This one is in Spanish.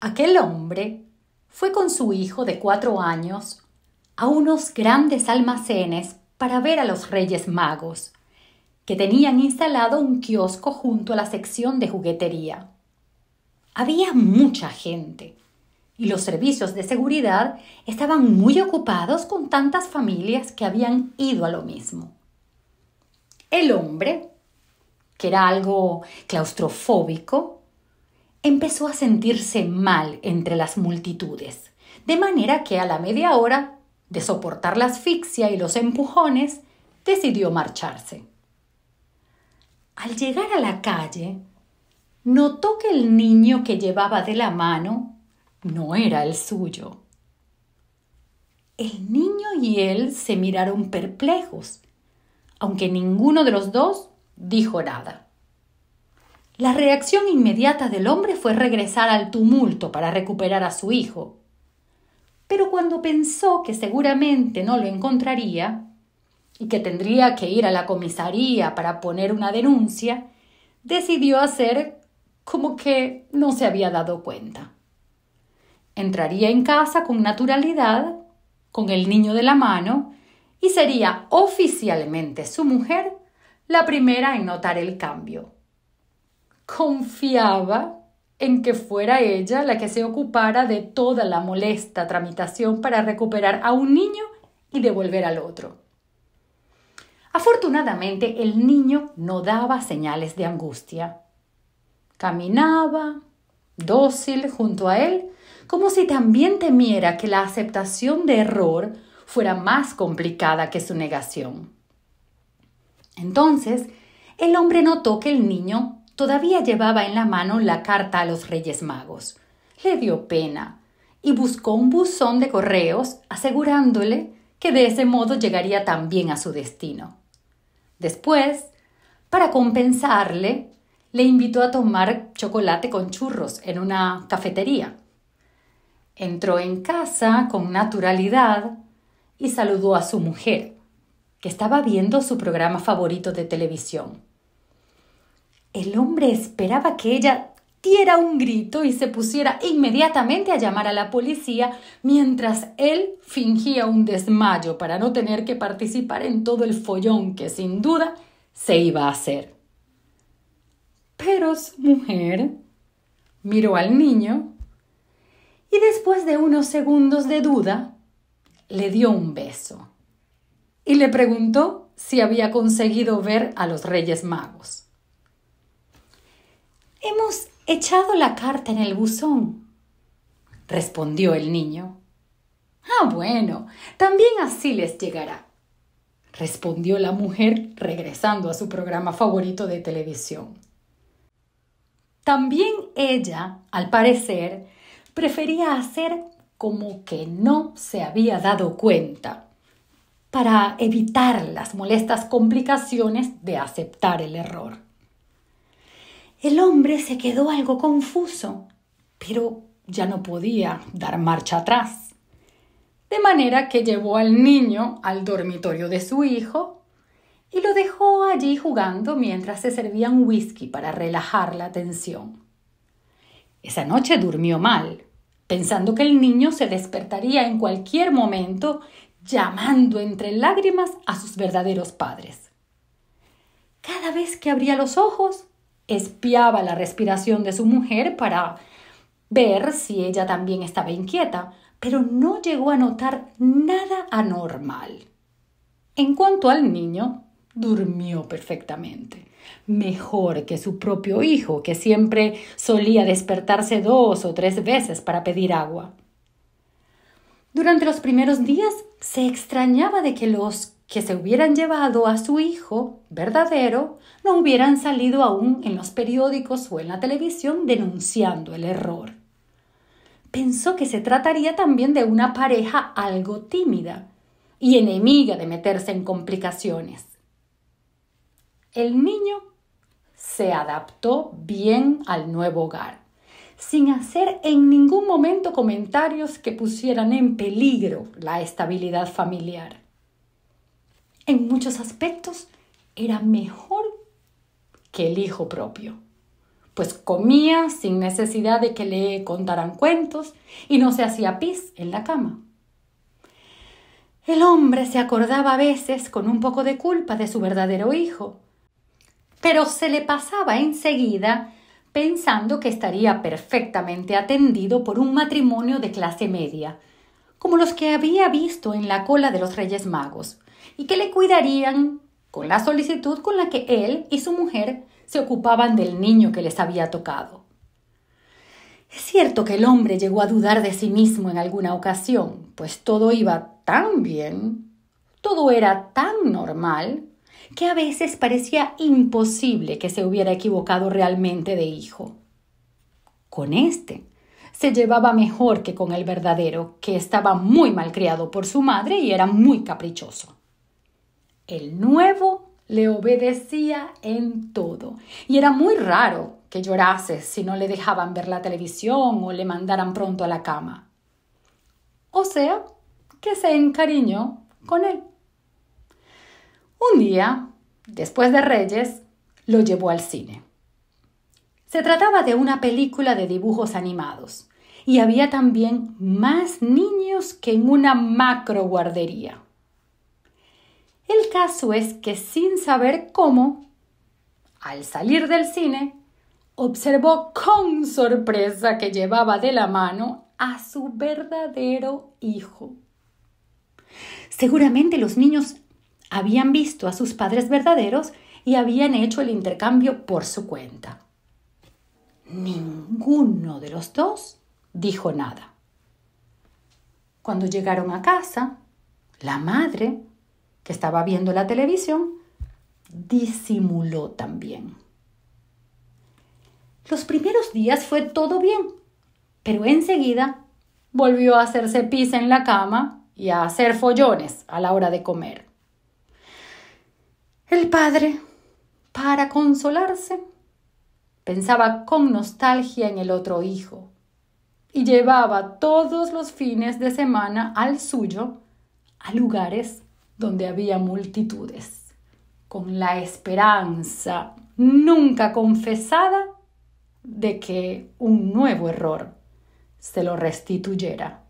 Aquel hombre fue con su hijo de cuatro años a unos grandes almacenes para ver a los Reyes Magos, que tenían instalado un kiosco junto a la sección de juguetería. Había mucha gente y los servicios de seguridad estaban muy ocupados con tantas familias que habían ido a lo mismo. El hombre, que era algo claustrofóbico, empezó a sentirse mal entre las multitudes, de manera que a la media hora de soportar la asfixia y los empujones, decidió marcharse. Al llegar a la calle, notó que el niño que llevaba de la mano no era el suyo. El niño y él se miraron perplejos, aunque ninguno de los dos dijo nada. La reacción inmediata del hombre fue regresar al tumulto para recuperar a su hijo. Pero cuando pensó que seguramente no lo encontraría y que tendría que ir a la comisaría para poner una denuncia, decidió hacer como que no se había dado cuenta. Entraría en casa con naturalidad, con el niño de la mano, y sería oficialmente su mujer la primera en notar el cambio confiaba en que fuera ella la que se ocupara de toda la molesta tramitación para recuperar a un niño y devolver al otro. Afortunadamente el niño no daba señales de angustia. Caminaba, dócil, junto a él, como si también temiera que la aceptación de error fuera más complicada que su negación. Entonces, el hombre notó que el niño Todavía llevaba en la mano la carta a los Reyes Magos. Le dio pena y buscó un buzón de correos asegurándole que de ese modo llegaría también a su destino. Después, para compensarle, le invitó a tomar chocolate con churros en una cafetería. Entró en casa con naturalidad y saludó a su mujer, que estaba viendo su programa favorito de televisión. El hombre esperaba que ella diera un grito y se pusiera inmediatamente a llamar a la policía mientras él fingía un desmayo para no tener que participar en todo el follón que sin duda se iba a hacer. Pero su mujer miró al niño y después de unos segundos de duda le dio un beso y le preguntó si había conseguido ver a los Reyes Magos. Hemos echado la carta en el buzón, respondió el niño. Ah, bueno, también así les llegará, respondió la mujer regresando a su programa favorito de televisión. También ella, al parecer, prefería hacer como que no se había dado cuenta, para evitar las molestas complicaciones de aceptar el error. El hombre se quedó algo confuso, pero ya no podía dar marcha atrás. De manera que llevó al niño al dormitorio de su hijo y lo dejó allí jugando mientras se servían whisky para relajar la tensión. Esa noche durmió mal, pensando que el niño se despertaría en cualquier momento llamando entre lágrimas a sus verdaderos padres. Cada vez que abría los ojos, espiaba la respiración de su mujer para ver si ella también estaba inquieta, pero no llegó a notar nada anormal. En cuanto al niño, durmió perfectamente, mejor que su propio hijo, que siempre solía despertarse dos o tres veces para pedir agua. Durante los primeros días se extrañaba de que los que se hubieran llevado a su hijo verdadero no hubieran salido aún en los periódicos o en la televisión denunciando el error. Pensó que se trataría también de una pareja algo tímida y enemiga de meterse en complicaciones. El niño se adaptó bien al nuevo hogar, sin hacer en ningún momento comentarios que pusieran en peligro la estabilidad familiar en muchos aspectos era mejor que el hijo propio, pues comía sin necesidad de que le contaran cuentos y no se hacía pis en la cama. El hombre se acordaba a veces con un poco de culpa de su verdadero hijo, pero se le pasaba enseguida pensando que estaría perfectamente atendido por un matrimonio de clase media, como los que había visto en la cola de los Reyes Magos, y que le cuidarían con la solicitud con la que él y su mujer se ocupaban del niño que les había tocado. Es cierto que el hombre llegó a dudar de sí mismo en alguna ocasión, pues todo iba tan bien, todo era tan normal, que a veces parecía imposible que se hubiera equivocado realmente de hijo. Con este se llevaba mejor que con el verdadero, que estaba muy malcriado por su madre y era muy caprichoso el nuevo le obedecía en todo. Y era muy raro que llorase si no le dejaban ver la televisión o le mandaran pronto a la cama. O sea, que se encariñó con él. Un día, después de Reyes, lo llevó al cine. Se trataba de una película de dibujos animados y había también más niños que en una macro guardería. El caso es que sin saber cómo, al salir del cine, observó con sorpresa que llevaba de la mano a su verdadero hijo. Seguramente los niños habían visto a sus padres verdaderos y habían hecho el intercambio por su cuenta. Ninguno de los dos dijo nada. Cuando llegaron a casa, la madre que estaba viendo la televisión, disimuló también. Los primeros días fue todo bien, pero enseguida volvió a hacerse pis en la cama y a hacer follones a la hora de comer. El padre, para consolarse, pensaba con nostalgia en el otro hijo y llevaba todos los fines de semana al suyo a lugares donde había multitudes, con la esperanza nunca confesada de que un nuevo error se lo restituyera.